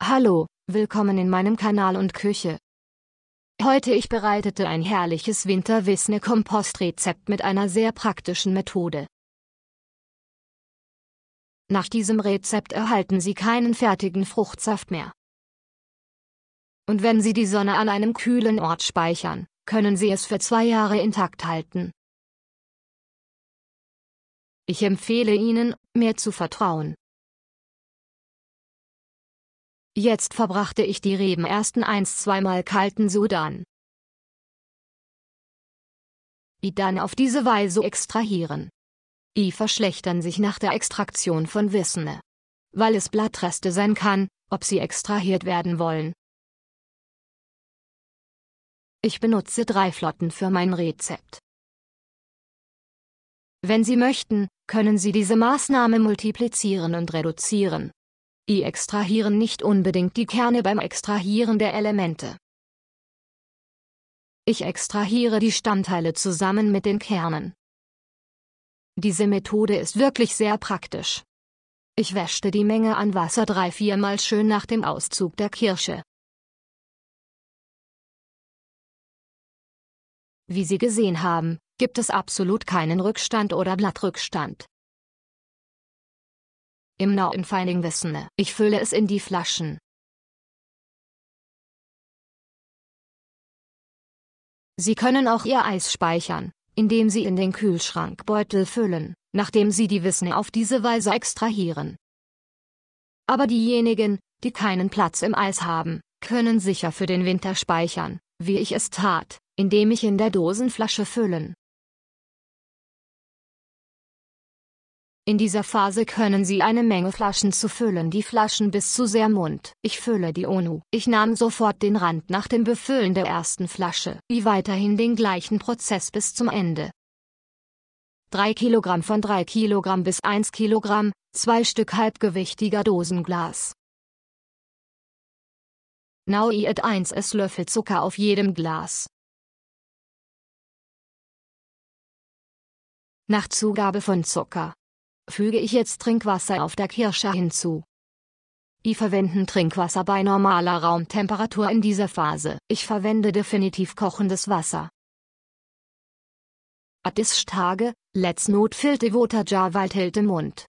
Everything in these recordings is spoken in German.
Hallo, willkommen in meinem Kanal und Küche. Heute ich bereitete ein herrliches Winterwissne Kompostrezept mit einer sehr praktischen Methode. Nach diesem Rezept erhalten Sie keinen fertigen Fruchtsaft mehr. Und wenn Sie die Sonne an einem kühlen Ort speichern, können Sie es für zwei Jahre intakt halten. Ich empfehle Ihnen, mir zu vertrauen, Jetzt verbrachte ich die Reben ersten ein zweimal kalten Sudan. I dann auf diese Weise extrahieren. I verschlechtern sich nach der Extraktion von Wissene. Weil es Blattreste sein kann, ob sie extrahiert werden wollen. Ich benutze drei Flotten für mein Rezept. Wenn Sie möchten, können Sie diese Maßnahme multiplizieren und reduzieren. I extrahieren nicht unbedingt die Kerne beim Extrahieren der Elemente. Ich extrahiere die Stammteile zusammen mit den Kernen. Diese Methode ist wirklich sehr praktisch. Ich wäschte die Menge an Wasser drei viermal schön nach dem Auszug der Kirsche. Wie Sie gesehen haben, gibt es absolut keinen Rückstand oder Blattrückstand. Im in Feining Wissene. Ich fülle es in die Flaschen. Sie können auch Ihr Eis speichern, indem Sie in den Kühlschrankbeutel füllen, nachdem Sie die Wissen auf diese Weise extrahieren. Aber diejenigen, die keinen Platz im Eis haben, können sicher für den Winter speichern, wie ich es tat, indem ich in der Dosenflasche füllen In dieser Phase können Sie eine Menge Flaschen zu füllen, die Flaschen bis zu sehr Mund. Ich fülle die ONU. Ich nahm sofort den Rand nach dem Befüllen der ersten Flasche. Wie weiterhin den gleichen Prozess bis zum Ende. 3 Kilogramm von 3 Kilogramm bis 1 Kilogramm, zwei Stück halbgewichtiger Dosenglas. Now eat 1 Esslöffel Zucker auf jedem Glas. Nach Zugabe von Zucker füge ich jetzt Trinkwasser auf der Kirsche hinzu. Die verwenden Trinkwasser bei normaler Raumtemperatur in dieser Phase. Ich verwende definitiv kochendes Wasser. At Tage, let's not filter water Jawald hält im Mund.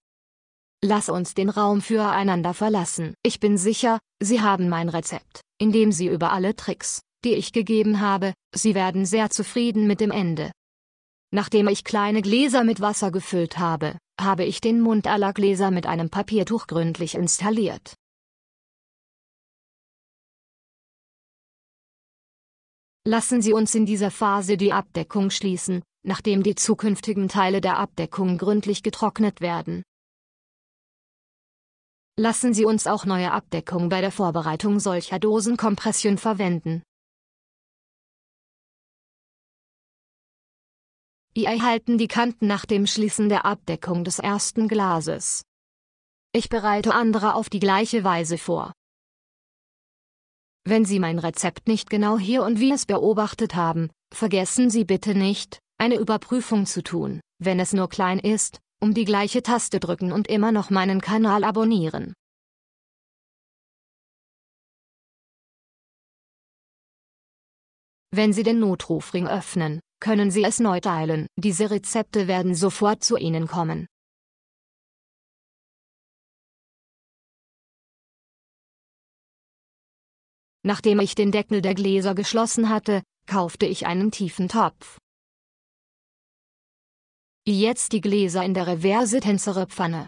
Lass uns den Raum füreinander verlassen. Ich bin sicher, Sie haben mein Rezept, indem Sie über alle Tricks, die ich gegeben habe, Sie werden sehr zufrieden mit dem Ende. Nachdem ich kleine Gläser mit Wasser gefüllt habe, habe ich den Mund aller Gläser mit einem Papiertuch gründlich installiert. Lassen Sie uns in dieser Phase die Abdeckung schließen, nachdem die zukünftigen Teile der Abdeckung gründlich getrocknet werden. Lassen Sie uns auch neue Abdeckung bei der Vorbereitung solcher Dosenkompression verwenden. Ihr erhalten die Kanten nach dem Schließen der Abdeckung des ersten Glases. Ich bereite andere auf die gleiche Weise vor. Wenn Sie mein Rezept nicht genau hier und wie es beobachtet haben, vergessen Sie bitte nicht, eine Überprüfung zu tun, wenn es nur klein ist, um die gleiche Taste drücken und immer noch meinen Kanal abonnieren. Wenn Sie den Notrufring öffnen, können Sie es neu teilen. Diese Rezepte werden sofort zu Ihnen kommen. Nachdem ich den Deckel der Gläser geschlossen hatte, kaufte ich einen tiefen Topf. Jetzt die Gläser in der reverse tänzere Pfanne.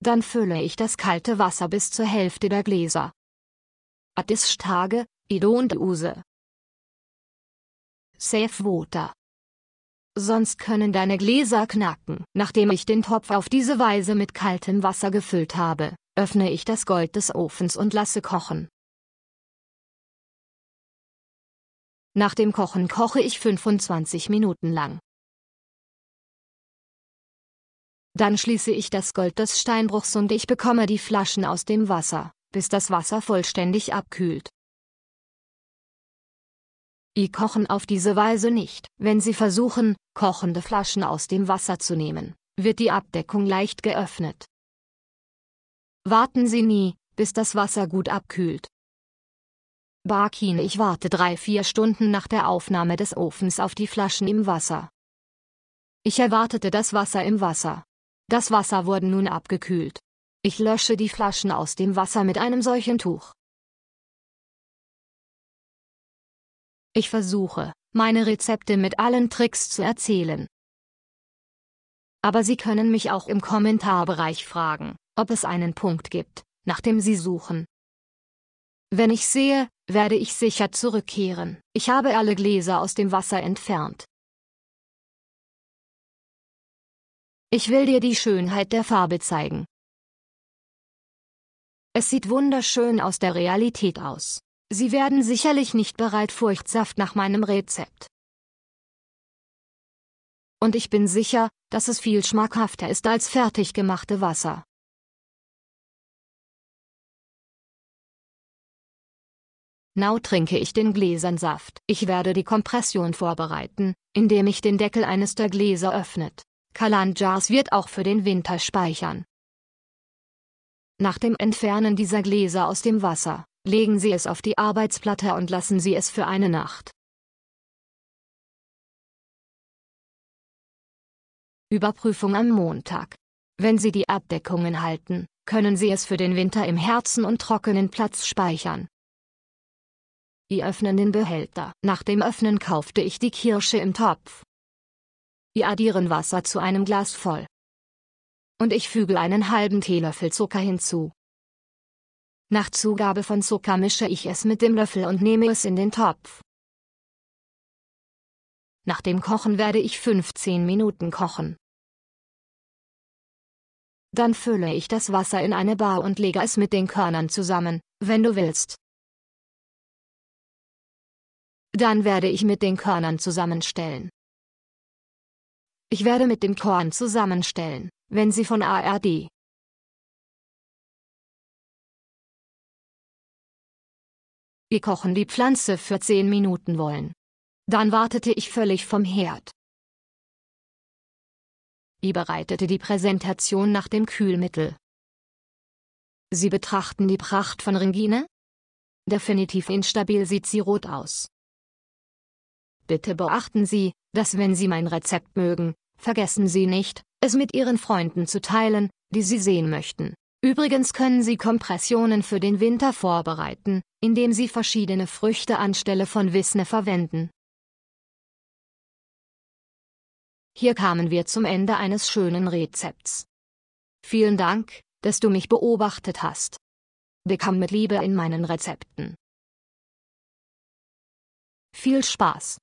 Dann fülle ich das kalte Wasser bis zur Hälfte der Gläser. Ad ist starke, Idon Use. Safe Water. Sonst können deine Gläser knacken. Nachdem ich den Topf auf diese Weise mit kaltem Wasser gefüllt habe, öffne ich das Gold des Ofens und lasse kochen. Nach dem Kochen koche ich 25 Minuten lang. Dann schließe ich das Gold des Steinbruchs und ich bekomme die Flaschen aus dem Wasser, bis das Wasser vollständig abkühlt. I kochen auf diese Weise nicht. Wenn Sie versuchen, kochende Flaschen aus dem Wasser zu nehmen, wird die Abdeckung leicht geöffnet. Warten Sie nie, bis das Wasser gut abkühlt. Barkin, ich warte drei, vier Stunden nach der Aufnahme des Ofens auf die Flaschen im Wasser. Ich erwartete das Wasser im Wasser. Das Wasser wurde nun abgekühlt. Ich lösche die Flaschen aus dem Wasser mit einem solchen Tuch. Ich versuche, meine Rezepte mit allen Tricks zu erzählen. Aber Sie können mich auch im Kommentarbereich fragen, ob es einen Punkt gibt, nach dem Sie suchen. Wenn ich sehe, werde ich sicher zurückkehren. Ich habe alle Gläser aus dem Wasser entfernt. Ich will dir die Schönheit der Farbe zeigen. Es sieht wunderschön aus der Realität aus. Sie werden sicherlich nicht bereit Furchtsaft nach meinem Rezept. Und ich bin sicher, dass es viel schmackhafter ist als fertig gemachte Wasser. Now trinke ich den Gläsernsaft. Ich werde die Kompression vorbereiten, indem ich den Deckel eines der Gläser öffnet. Jars wird auch für den Winter speichern. Nach dem Entfernen dieser Gläser aus dem Wasser Legen Sie es auf die Arbeitsplatte und lassen Sie es für eine Nacht. Überprüfung am Montag. Wenn Sie die Abdeckungen halten, können Sie es für den Winter im Herzen und trockenen Platz speichern. Die öffnen den Behälter. Nach dem Öffnen kaufte ich die Kirsche im Topf. Die addieren Wasser zu einem Glas voll. Und ich füge einen halben Teelöffel Zucker hinzu. Nach Zugabe von Zucker mische ich es mit dem Löffel und nehme es in den Topf. Nach dem Kochen werde ich 15 Minuten kochen. Dann fülle ich das Wasser in eine Bar und lege es mit den Körnern zusammen, wenn du willst. Dann werde ich mit den Körnern zusammenstellen. Ich werde mit dem Korn zusammenstellen, wenn Sie von ARD Wir kochen die Pflanze für 10 Minuten wollen. Dann wartete ich völlig vom Herd. Ich bereitete die Präsentation nach dem Kühlmittel. Sie betrachten die Pracht von Ringine? Definitiv instabil sieht sie rot aus. Bitte beachten Sie, dass wenn Sie mein Rezept mögen, vergessen Sie nicht, es mit Ihren Freunden zu teilen, die Sie sehen möchten. Übrigens können Sie Kompressionen für den Winter vorbereiten, indem Sie verschiedene Früchte anstelle von Wisne verwenden. Hier kamen wir zum Ende eines schönen Rezepts. Vielen Dank, dass du mich beobachtet hast. Bekam mit Liebe in meinen Rezepten. Viel Spaß!